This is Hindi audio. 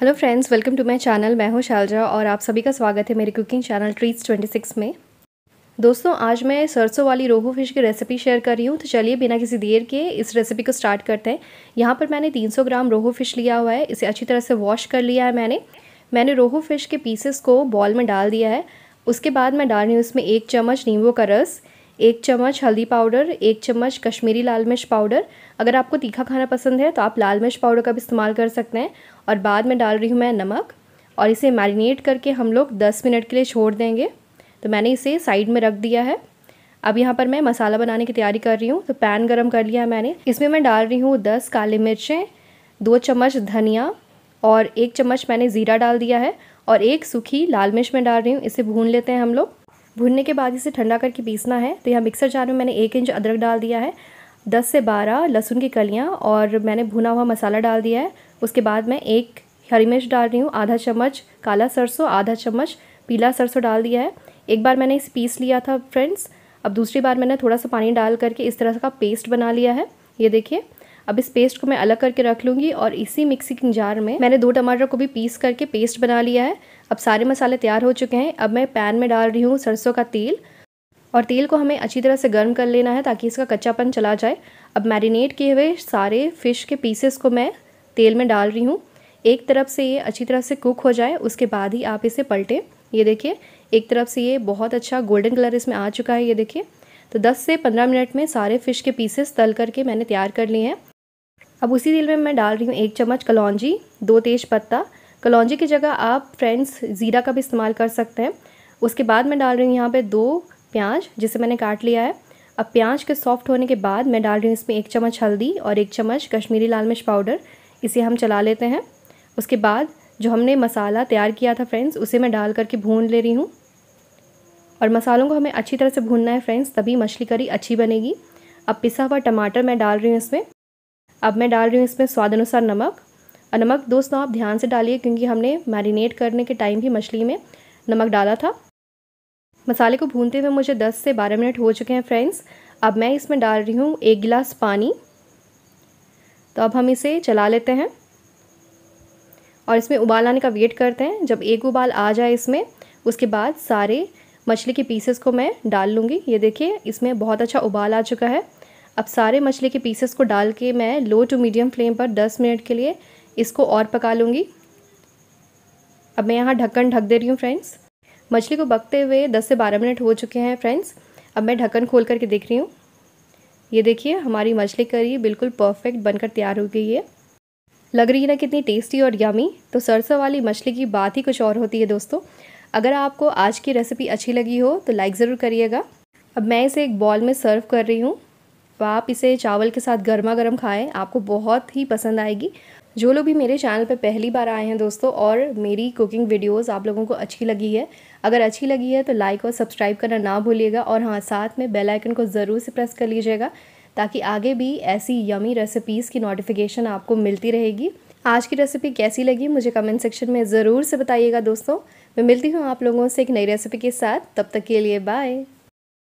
hello friends welcome to my channel मैं हूं शालजा और आप सभी का स्वागत है मेरे कुकिंग चैनल ट्रीट्स 26 में दोस्तों आज मैं सरसों वाली रोहू फिश की रेसिपी शेयर कर रही हूं तो चलिए बिना किसी देर के इस रेसिपी को स्टार्ट करते हैं यहाँ पर मैंने 300 ग्राम रोहू फिश लिया हुआ है इसे अच्छी तरह से वॉश कर लिया है मैंने मैंने रोहू फिश के पीसेस को बॉल में डाल दिया है उसके बाद मैं डाल रही हूँ इसमें एक चम्मच नींबू का रस एक चम्मच हल्दी पाउडर एक चम्मच कश्मीरी लाल मिर्च पाउडर अगर आपको तीखा खाना पसंद है तो आप लाल मिर्च पाउडर का भी इस्तेमाल कर सकते हैं और बाद में डाल रही हूँ मैं नमक और इसे मैरिनेट करके हम लोग 10 मिनट के लिए छोड़ देंगे तो मैंने इसे साइड में रख दिया है अब यहाँ पर मैं मसाला बनाने की तैयारी कर रही हूँ तो पैन गर्म कर लिया मैंने इसमें मैं डाल रही हूँ दस काली मिर्चें दो चम्मच धनिया और एक चम्मच मैंने ज़ीरा डाल दिया है और एक सूखी लाल मिर्च में डाल रही हूँ इसे भून लेते हैं हम लोग भुनने के बाद इसे ठंडा करके पीसना है तो यहाँ मिक्सर जार में मैंने एक इंच अदरक डाल दिया है दस से बारह लहसुन की कलियाँ और मैंने भुना हुआ मसाला डाल दिया है उसके बाद मैं एक हरी मिर्च डाल रही हूँ आधा चम्मच काला सरसों आधा चम्मच पीला सरसों डाल दिया है एक बार मैंने इसे पीस लिया था फ्रेंड्स अब दूसरी बार मैंने थोड़ा सा पानी डाल करके इस तरह का पेस्ट बना लिया है ये देखिए अब इस पेस्ट को मैं अलग करके रख लूँगी और इसी मिक्सिंग जार में मैंने दो टमाटर को भी पीस करके पेस्ट बना लिया है अब सारे मसाले तैयार हो चुके हैं अब मैं पैन में डाल रही हूँ सरसों का तेल और तेल को हमें अच्छी तरह से गर्म कर लेना है ताकि इसका कच्चापन चला जाए अब मैरिनेट किए हुए सारे फ़िश के पीसेस को मैं तेल में डाल रही हूँ एक तरफ से ये अच्छी तरह से कुक हो जाए उसके बाद ही आप इसे पलटें ये देखिए एक तरफ से ये बहुत अच्छा गोल्डन कलर इसमें आ चुका है ये देखिए तो 10 से 15 मिनट में सारे फ़िश के पीसेस तल करके मैंने तैयार कर लिए हैं अब उसी तेल में मैं डाल रही हूँ एक चम्मच कलौजी दो तेज़ पत्ता कलौजी की जगह आप फ्रेंड्स ज़ीरा का भी इस्तेमाल कर सकते हैं उसके बाद मैं डाल रही हूँ यहाँ पे दो प्याज जिसे मैंने काट लिया है अब प्याज के सॉफ्ट होने के बाद मैं डाल रही हूँ इसमें एक चम्मच हल्दी और एक चम्मच कश्मीरी लाल मिर्च पाउडर इसे हम चला लेते हैं उसके बाद जो हमने मसाला तैयार किया था फ्रेंड्स उसे मैं डाल करके भून ले रही हूँ और मसालों को हमें अच्छी तरह से भूनना है फ्रेंड्स तभी मछली करी अच्छी बनेगी अब पिसा हुआ टमाटर मैं डाल रही हूँ इसमें अब मैं डाल रही हूँ इसमें स्वाद अनुसार नमक और नमक दोस्तों आप ध्यान से डालिए क्योंकि हमने मैरिनेट करने के टाइम भी मछली में नमक डाला था मसाले को भूनते हुए मुझे 10 से 12 मिनट हो चुके हैं फ्रेंड्स अब मैं इसमें डाल रही हूँ एक गिलास पानी तो अब हम इसे चला लेते हैं और इसमें उबाल आने का वेट करते हैं जब एक उबाल आ जाए इसमें उसके बाद सारे मछली के पीसेस को मैं डाल लूँगी ये देखिए इसमें बहुत अच्छा उबाल आ चुका है अब सारे मछली के पीसेस को डाल के मैं लो टू मीडियम फ्लेम पर 10 मिनट के लिए इसको और पका लूँगी अब मैं यहाँ ढक्कन ढक दे रही हूँ फ्रेंड्स मछली को पकते हुए 10 से 12 मिनट हो चुके हैं फ्रेंड्स अब मैं ढक्कन खोल करके देख रही हूँ ये देखिए हमारी मछली करी बिल्कुल परफेक्ट बनकर तैयार हो गई है लग रही है ना कितनी टेस्टी और यमी तो सरसों वाली मछली की बात ही कुछ और होती है दोस्तों अगर आपको आज की रेसिपी अच्छी लगी हो तो लाइक ज़रूर करिएगा अब मैं इसे एक बॉल में सर्व कर रही हूँ आप इसे चावल के साथ गर्मा गर्म खाएँ आपको बहुत ही पसंद आएगी जो लोग भी मेरे चैनल पर पहली बार आए हैं दोस्तों और मेरी कुकिंग वीडियोस आप लोगों को अच्छी लगी है अगर अच्छी लगी है तो लाइक और सब्सक्राइब करना ना भूलिएगा और हाँ साथ में बेल आइकन को ज़रूर से प्रेस कर लीजिएगा ताकि आगे भी ऐसी यमी रेसिपीज़ की नोटिफिकेशन आपको मिलती रहेगी आज की रेसिपी कैसी लगी मुझे कमेंट सेक्शन में ज़रूर से बताइएगा दोस्तों मैं मिलती हूँ आप लोगों से एक नई रेसिपी के साथ तब तक के लिए बाय